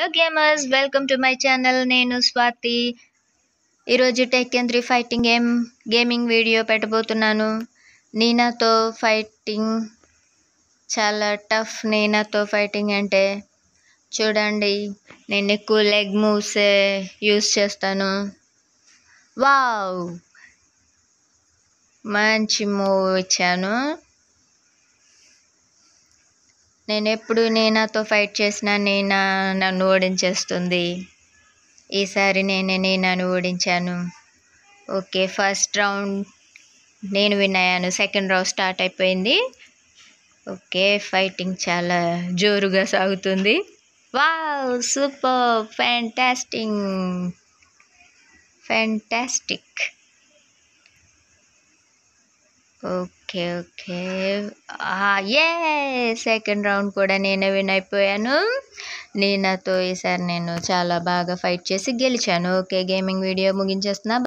hello gamers welcome to my channel నేను స్వాతి ఈరోజు Tekken three fighting game gaming video పెట్టబోతున్నాను నీనాతో ఫైటింగ్ చాలా టఫ్ నీనాతో ఫైటింగ్ అంటే చూడండి నేను ఎక్కువ లెగ్ మూవ్స్ యూస్ చేస్తాను వావ్ మంచి మూవ్ ఇచ్చాను నేను ఎప్పుడు నేనాతో ఫైట్ చేసిన నేనా నన్ను ఓడించేస్తుంది ఈసారి నేనే నేనాను ఓడించాను ఓకే ఫస్ట్ రౌండ్ నేను విన్ అయ్యాను సెకండ్ రౌండ్ స్టార్ట్ అయిపోయింది ఓకే ఫైటింగ్ చాలా జోరుగా సాగుతుంది wow super fantastic fantastic okay okay okay ఏ సెకండ్ రౌండ్ కూడా నేనే విన్ అయిపోయాను నీనాతో ఈసారి నేను చాలా బాగా ఫైట్ చేసి గెలిచాను ఓకే గేమింగ్ వీడియో ముగించేస్తున్నా